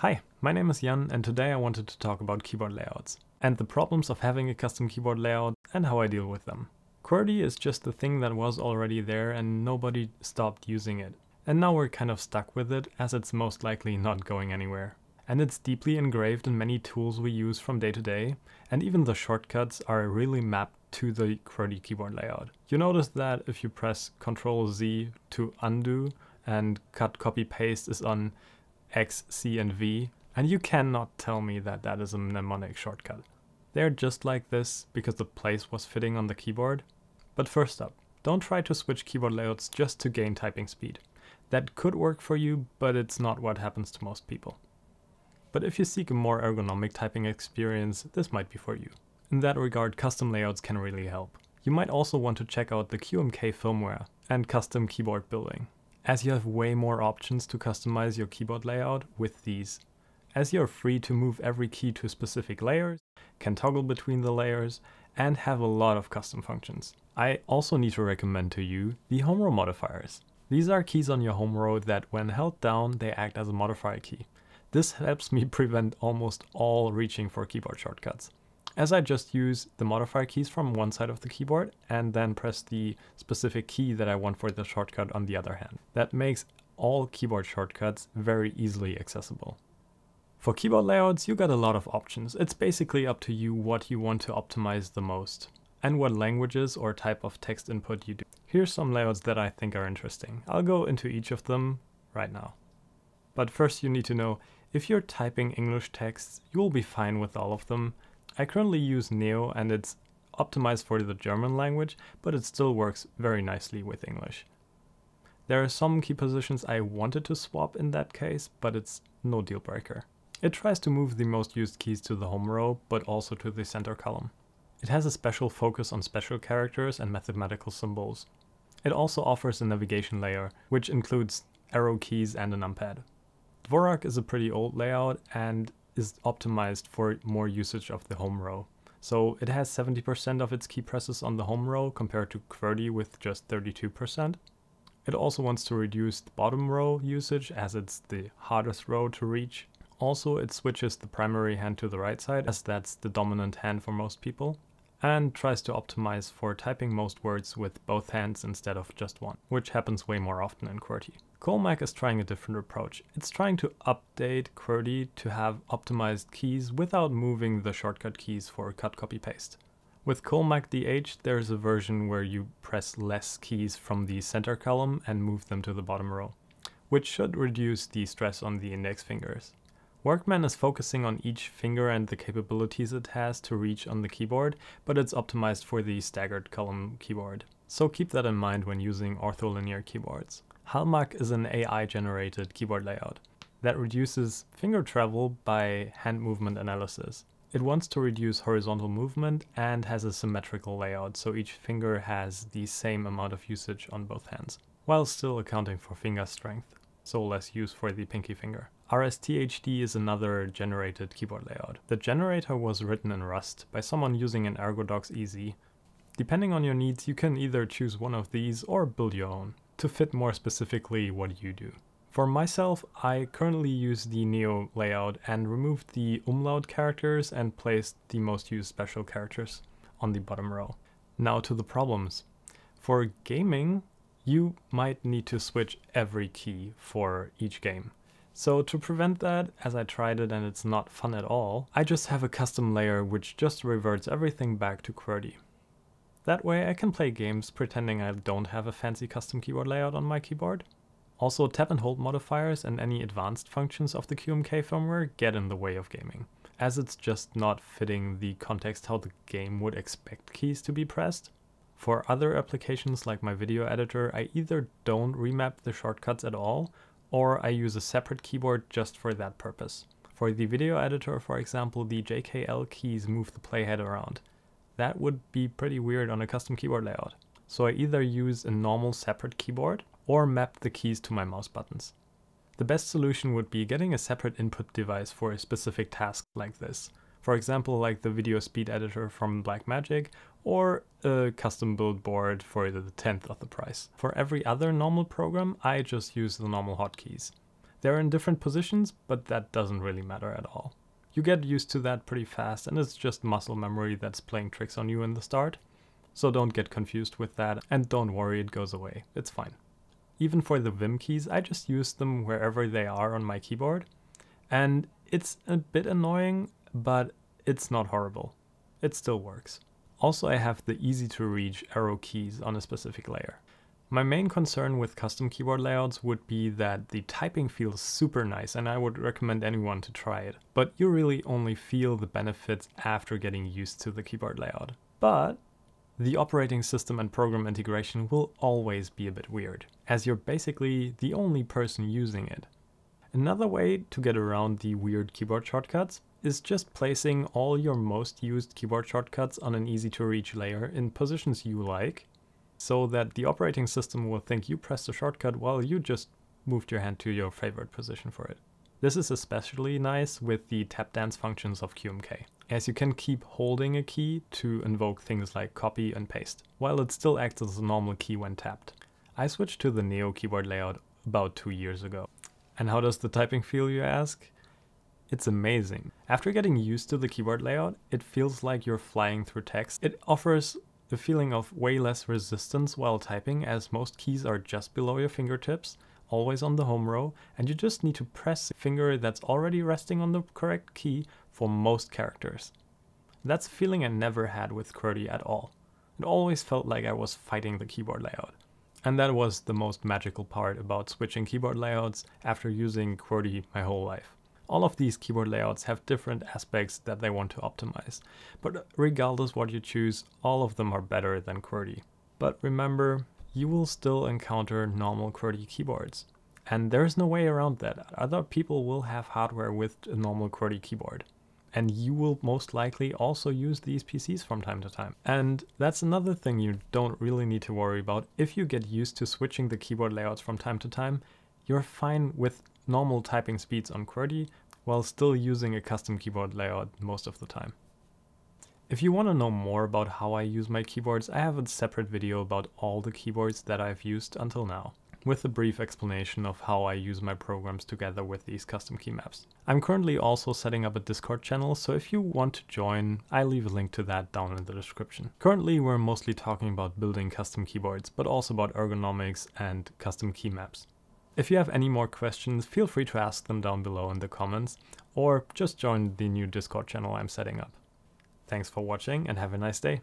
Hi, my name is Jan and today I wanted to talk about keyboard layouts and the problems of having a custom keyboard layout and how I deal with them. QWERTY is just the thing that was already there and nobody stopped using it. And now we're kind of stuck with it as it's most likely not going anywhere. And it's deeply engraved in many tools we use from day to day and even the shortcuts are really mapped to the QWERTY keyboard layout. You notice that if you press Ctrl Z to undo and cut copy paste is on X, C, and V, and you cannot tell me that that is a mnemonic shortcut. They're just like this because the place was fitting on the keyboard. But first up, don't try to switch keyboard layouts just to gain typing speed. That could work for you, but it's not what happens to most people. But if you seek a more ergonomic typing experience, this might be for you. In that regard, custom layouts can really help. You might also want to check out the QMK firmware and custom keyboard building as you have way more options to customize your keyboard layout with these. As you're free to move every key to specific layers, can toggle between the layers, and have a lot of custom functions. I also need to recommend to you the home row modifiers. These are keys on your home row that when held down, they act as a modifier key. This helps me prevent almost all reaching for keyboard shortcuts as I just use the modifier keys from one side of the keyboard and then press the specific key that I want for the shortcut on the other hand. That makes all keyboard shortcuts very easily accessible. For keyboard layouts, you got a lot of options. It's basically up to you what you want to optimize the most and what languages or type of text input you do. Here's some layouts that I think are interesting. I'll go into each of them right now. But first you need to know, if you're typing English texts, you'll be fine with all of them, I currently use Neo and it's optimized for the German language, but it still works very nicely with English. There are some key positions I wanted to swap in that case, but it's no deal breaker. It tries to move the most used keys to the home row, but also to the center column. It has a special focus on special characters and mathematical symbols. It also offers a navigation layer, which includes arrow keys and a numpad. Dvorak is a pretty old layout, and is optimized for more usage of the home row. So it has 70% of its key presses on the home row compared to QWERTY with just 32%. It also wants to reduce the bottom row usage as it's the hardest row to reach. Also, it switches the primary hand to the right side as that's the dominant hand for most people and tries to optimize for typing most words with both hands instead of just one, which happens way more often in QWERTY. Colmac is trying a different approach. It's trying to update QWERTY to have optimized keys without moving the shortcut keys for cut, copy, paste. With Colmac DH, there's a version where you press less keys from the center column and move them to the bottom row, which should reduce the stress on the index fingers. Workman is focusing on each finger and the capabilities it has to reach on the keyboard, but it's optimized for the staggered column keyboard. So keep that in mind when using ortholinear keyboards. Halmak is an AI-generated keyboard layout that reduces finger travel by hand movement analysis. It wants to reduce horizontal movement and has a symmetrical layout, so each finger has the same amount of usage on both hands, while still accounting for finger strength so less use for the pinky finger. RSTHD is another generated keyboard layout. The generator was written in Rust by someone using an Ergodox EZ. Depending on your needs, you can either choose one of these or build your own, to fit more specifically what you do. For myself, I currently use the Neo layout and removed the umlaut characters and placed the most used special characters on the bottom row. Now to the problems. For gaming, you might need to switch every key for each game. So to prevent that, as I tried it and it's not fun at all, I just have a custom layer which just reverts everything back to QWERTY. That way I can play games pretending I don't have a fancy custom keyboard layout on my keyboard. Also tap and hold modifiers and any advanced functions of the QMK firmware get in the way of gaming, as it's just not fitting the context how the game would expect keys to be pressed. For other applications like my video editor, I either don't remap the shortcuts at all, or I use a separate keyboard just for that purpose. For the video editor, for example, the JKL keys move the playhead around. That would be pretty weird on a custom keyboard layout. So I either use a normal separate keyboard, or map the keys to my mouse buttons. The best solution would be getting a separate input device for a specific task like this. For example, like the video speed editor from Blackmagic, or a custom build board for the 10th of the price. For every other normal program, I just use the normal hotkeys. They're in different positions, but that doesn't really matter at all. You get used to that pretty fast and it's just muscle memory that's playing tricks on you in the start. So don't get confused with that and don't worry, it goes away. It's fine. Even for the Vim keys, I just use them wherever they are on my keyboard. And it's a bit annoying, but it's not horrible. It still works. Also, I have the easy to reach arrow keys on a specific layer. My main concern with custom keyboard layouts would be that the typing feels super nice and I would recommend anyone to try it. But you really only feel the benefits after getting used to the keyboard layout. But the operating system and program integration will always be a bit weird, as you're basically the only person using it. Another way to get around the weird keyboard shortcuts is just placing all your most used keyboard shortcuts on an easy to reach layer in positions you like, so that the operating system will think you pressed a shortcut while you just moved your hand to your favorite position for it. This is especially nice with the tap dance functions of QMK, as you can keep holding a key to invoke things like copy and paste, while it still acts as a normal key when tapped. I switched to the Neo keyboard layout about two years ago. And how does the typing feel, you ask? It's amazing. After getting used to the keyboard layout, it feels like you're flying through text. It offers the feeling of way less resistance while typing as most keys are just below your fingertips, always on the home row, and you just need to press a finger that's already resting on the correct key for most characters. That's a feeling I never had with QWERTY at all. It always felt like I was fighting the keyboard layout. And that was the most magical part about switching keyboard layouts after using QWERTY my whole life. All of these keyboard layouts have different aspects that they want to optimize, but regardless what you choose, all of them are better than QWERTY. But remember, you will still encounter normal QWERTY keyboards. And there's no way around that. Other people will have hardware with a normal QWERTY keyboard. And you will most likely also use these PCs from time to time. And that's another thing you don't really need to worry about. If you get used to switching the keyboard layouts from time to time, you're fine with normal typing speeds on QWERTY while still using a custom keyboard layout most of the time. If you want to know more about how I use my keyboards, I have a separate video about all the keyboards that I've used until now, with a brief explanation of how I use my programs together with these custom keymaps. I'm currently also setting up a Discord channel, so if you want to join, I leave a link to that down in the description. Currently we're mostly talking about building custom keyboards, but also about ergonomics and custom keymaps. If you have any more questions, feel free to ask them down below in the comments, or just join the new Discord channel I'm setting up. Thanks for watching and have a nice day.